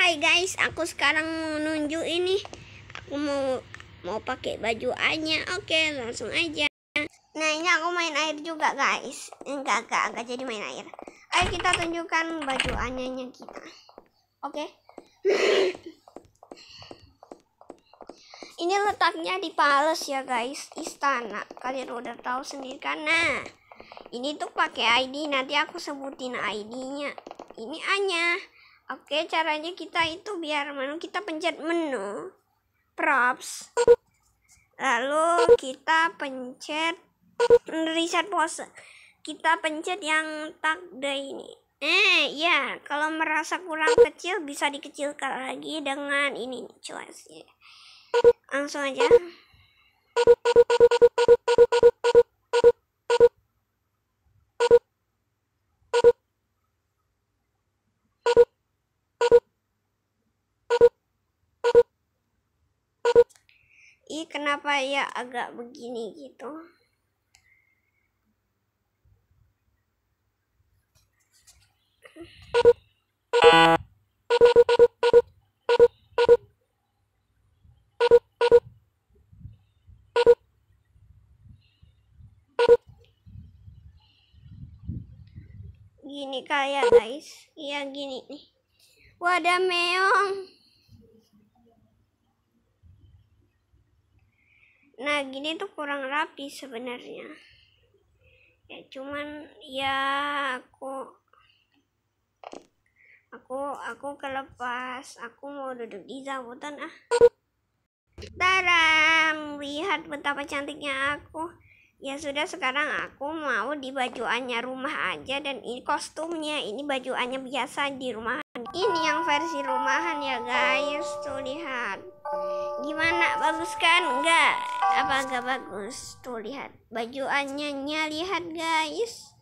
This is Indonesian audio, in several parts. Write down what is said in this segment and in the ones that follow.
Hai guys, aku sekarang mau nunjuk ini. Aku mau mau pakai baju Anya. Oke, langsung aja. Nah, ini aku main air juga, guys. Enggak, enggak, enggak jadi main air. Ayo kita tunjukkan baju Anyanya kita. Oke. ini letaknya di palace ya, guys. Istana. Kalian udah tahu sendiri kan? Nah, ini tuh pakai ID. Nanti aku sebutin ID-nya. Ini Anya Oke, caranya kita itu biar menu kita pencet menu props. Lalu kita pencet reset pose. Kita pencet yang takda ini. Eh, ya, kalau merasa kurang kecil bisa dikecilkan lagi dengan ini jelas Langsung aja. kenapa ya agak begini gitu gini kayak guys iya gini nih wadah meong nah gini tuh kurang rapi sebenarnya ya cuman ya aku aku aku kelepas aku mau duduk di jambutan ah Taram, lihat betapa cantiknya aku. Ya sudah sekarang aku mau di bajuannya rumah aja dan ini kostumnya ini bajuannya biasa di rumah. Ini yang versi rumahan ya guys, tuh lihat gimana bagus kan enggak apa enggak bagus tuh lihat baju anyanya lihat guys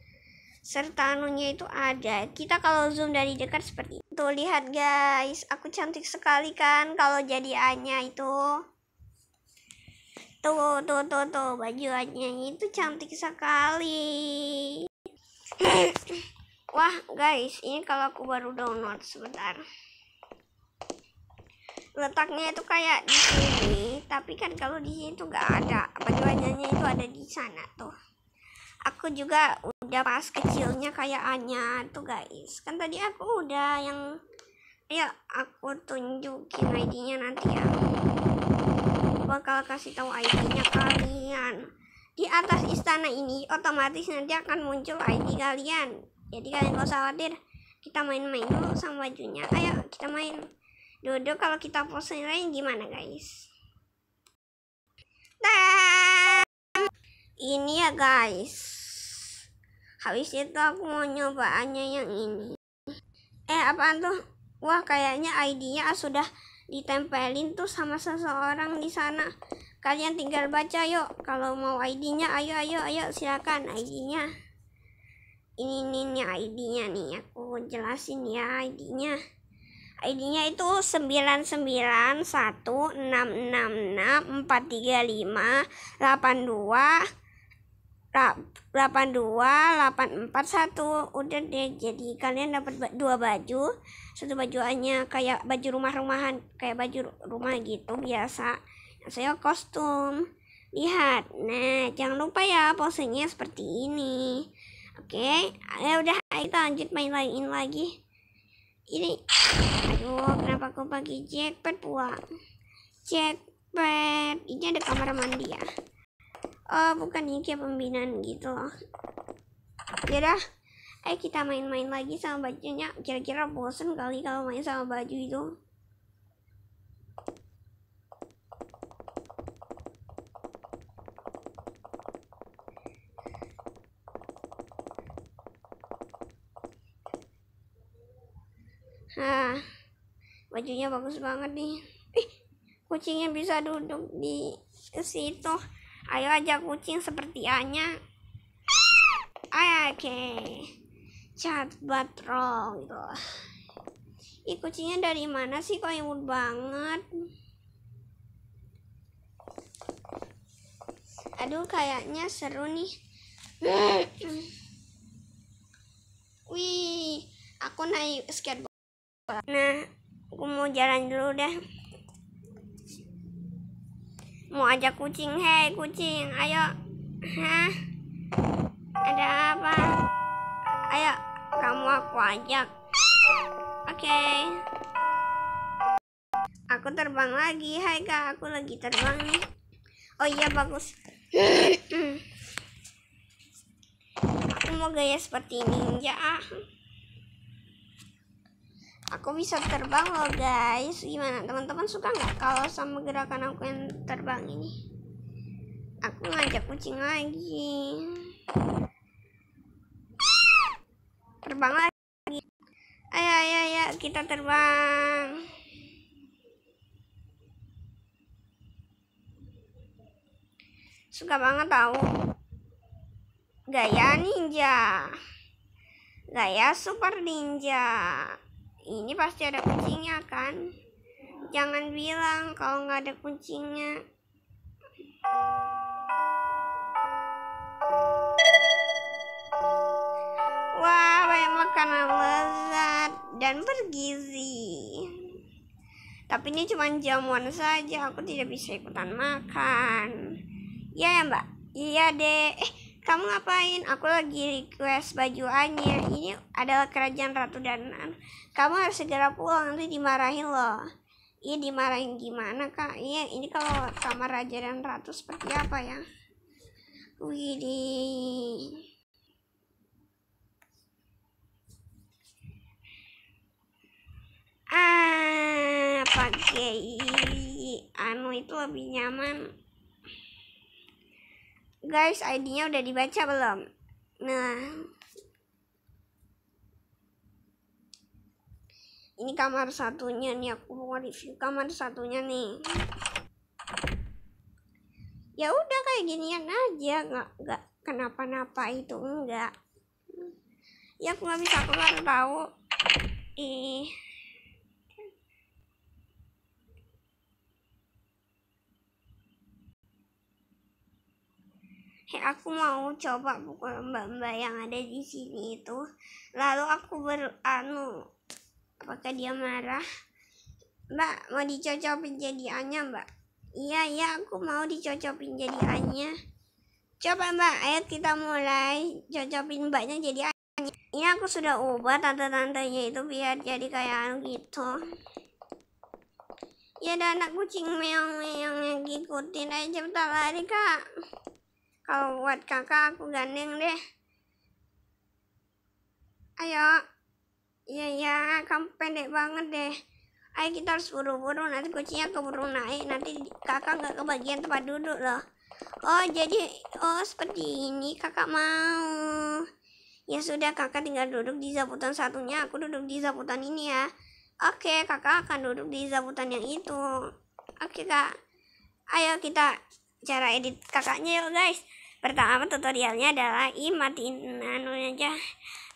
serta anunya itu ada kita kalau zoom dari dekat seperti itu tuh lihat guys aku cantik sekali kan kalau jadi anya itu tuh tuh tuh tuh baju anya itu cantik sekali wah guys ini kalau aku baru download sebentar letaknya itu kayak di sini tapi kan kalau di sini tuh nggak ada apa banyaknya itu ada di sana tuh aku juga udah pas kecilnya kayak Anya tuh guys kan tadi aku udah yang ya aku tunjukin ID-nya nanti ya bakal kasih tahu ID-nya kalian di atas istana ini otomatis nanti akan muncul ID kalian jadi kalian gak usah khawatir kita main-main dulu sama bajunya ayo kita main Dodo kalau kita lain gimana guys? Dan Ini ya guys. Habis itu aku mau nyobaannya yang ini. Eh apaan tuh? Wah kayaknya ID-nya sudah ditempelin tuh sama seseorang di sana. Kalian tinggal baca yuk. Kalau mau ID-nya ayo ayo ayo silakan ID-nya. Ini ini, ini ID-nya nih aku jelasin ya ID-nya. ID-nya itu 991666443582 82 841 udah deh jadi kalian dapat dua baju satu bajuannya kayak baju rumah-rumahan kayak baju rumah gitu biasa saya kostum lihat nah jangan lupa ya posenya seperti ini oke ya udah kita lanjut main lain lagi ini aduh kenapa aku pakai jackpot buang jackpot ini ada kamar mandi ya oh bukan ini kayak pembinaan gitu loh yaudah ayo kita main-main lagi sama bajunya kira-kira bosen kali kalau main sama baju itu Ah bajunya bagus banget nih kucingnya bisa duduk di situ ayo aja kucing seperti Anya ayo oke okay. cat batrol gitu ih kucingnya dari mana sih kok imut banget aduh kayaknya seru nih wih aku naik skateboard nah aku mau jalan dulu deh mau ajak kucing hei kucing ayo hah ada apa ayo kamu aku ajak oke okay. aku terbang lagi hai kak aku lagi terbang nih oh iya bagus aku mau gaya seperti ninja ah aku bisa terbang loh guys gimana teman-teman suka nggak kalau sama gerakan aku yang terbang ini aku ngajak kucing lagi terbang lagi ayo ayo ayo kita terbang suka banget tau? gaya ninja gaya super ninja ini pasti ada kuncinya kan jangan bilang kalau nggak ada kuncinya wah banyak makanan lezat dan bergizi tapi ini cuma jamuan saja aku tidak bisa ikutan makan iya ya mbak iya deh kamu ngapain? Aku lagi request baju anyir. Ini adalah kerajaan Ratu Danan. Kamu harus segera pulang, nanti dimarahin loh. Iya dimarahin gimana kak? Iya ini kalau kamar raja dan ratu seperti apa ya? Widih. Ah, pakai anu itu lebih nyaman guys ID-nya udah dibaca belum nah ini kamar satunya nih aku mau review kamar satunya nih ya udah kayak ginian aja nggak nggak kenapa-napa itu enggak ya aku nggak bisa keluar tahu ih eh. aku mau coba pukul mbak-mbak yang ada di sini itu lalu aku beranu apakah dia marah mbak mau dicocokin jadi Anya mbak iya iya aku mau dicocokin jadi Anya coba mbak ayo kita mulai cocokin mbaknya jadi Anya ini aku sudah ubah tante-tantenya itu biar jadi kayak anu gitu ya ada anak kucing meong meong yang ngikutin ayo cepetan lari kak kalau buat kakak aku gandeng deh ayo iya iya kamu pendek banget deh ayo kita harus buru-buru nanti kucingnya keburu naik nanti kakak nggak kebagian tempat duduk loh oh jadi oh seperti ini kakak mau ya sudah kakak tinggal duduk di zabutan satunya aku duduk di zabutan ini ya oke kakak akan duduk di zabutan yang itu oke kak ayo kita cara edit kakaknya yuk guys pertama tutorialnya adalah i matiin anu aja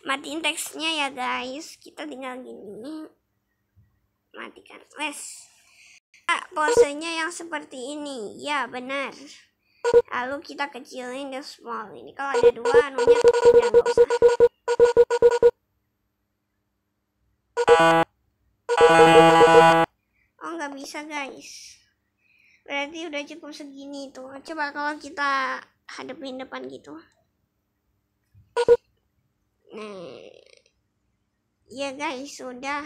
matiin teksnya ya guys kita tinggal gini matikan wes ah, posenya yang seperti ini ya benar lalu kita kecilin ke small ini kalau ada dua anunya tidak ya, nggak usah oh nggak bisa guys berarti udah cukup segini tuh coba kalau kita hadapin depan gitu nah ya guys sudah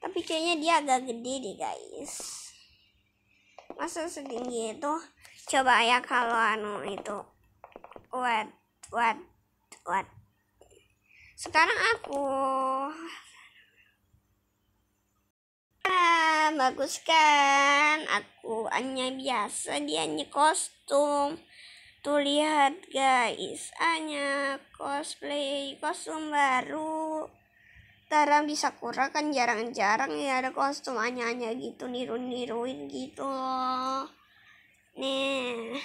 tapi kayaknya dia agak gede deh guys masa setinggi itu coba ya kalau anu itu what what what sekarang aku kan bagus kan aku hanya biasa dia hanya kostum tuh lihat guys hanya cosplay kostum baru Tara bisa kurang kan jarang-jarang ya ada kostum hanya-hanya gitu niru-niruin gitu loh. Nih,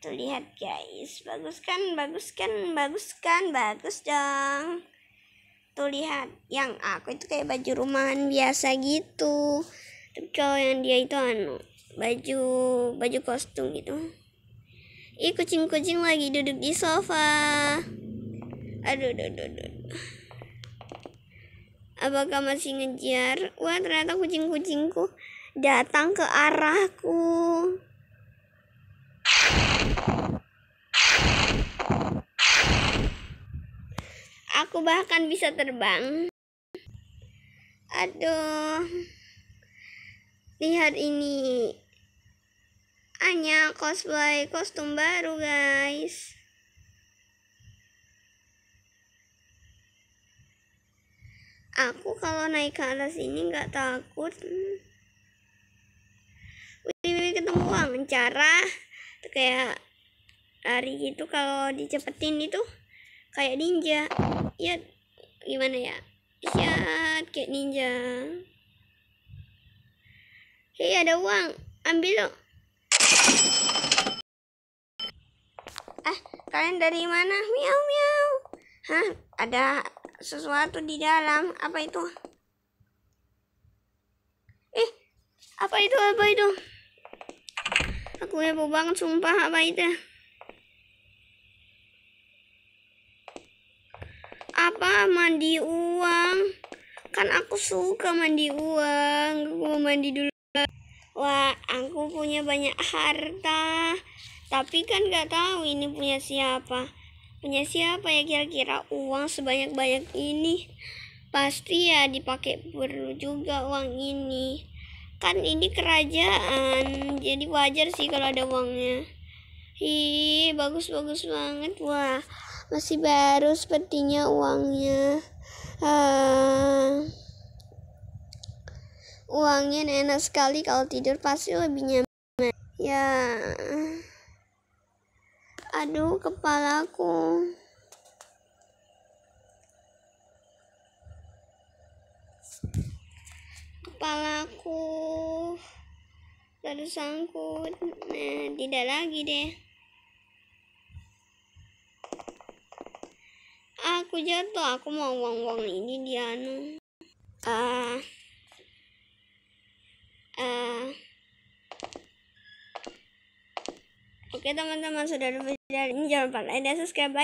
tuh lihat guys, bagus kan, bagus kan, bagus kan, bagus dong tuh lihat yang aku itu kayak baju rumahan biasa gitu tapi kalau yang dia itu anu baju baju kostum gitu ih kucing-kucing lagi duduk di sofa aduh aduh aduh, aduh. apakah masih ngejar wah ternyata kucing-kucingku datang ke arahku Aku bahkan bisa terbang. Aduh. Lihat ini. Hanya cosplay kostum baru, guys. Aku kalau naik ke atas ini nggak takut. Wih, ketemu uang cara, kayak lari gitu kalau dicepetin itu kayak ninja ya gimana ya siat kayak ninja hei ada uang ambil lo ah kalian dari mana miau miau hah ada sesuatu di dalam apa itu eh apa itu apa itu aku heboh banget sumpah apa itu apa mandi uang kan aku suka mandi uang aku mau mandi dulu wah aku punya banyak harta tapi kan gak tahu ini punya siapa punya siapa ya kira-kira uang sebanyak-banyak ini pasti ya dipakai perlu juga uang ini kan ini kerajaan jadi wajar sih kalau ada uangnya hi bagus-bagus banget. Wah, masih baru sepertinya uangnya uh, uangnya enak sekali kalau tidur pasti lebih nyaman ya aduh kepalaku kepalaku terus sangkut nah eh, tidak lagi deh aku jatuh aku mau uang uang ini dia anu uh, uh. oke teman-teman sudah dapat jangan lupa like dan subscribe bye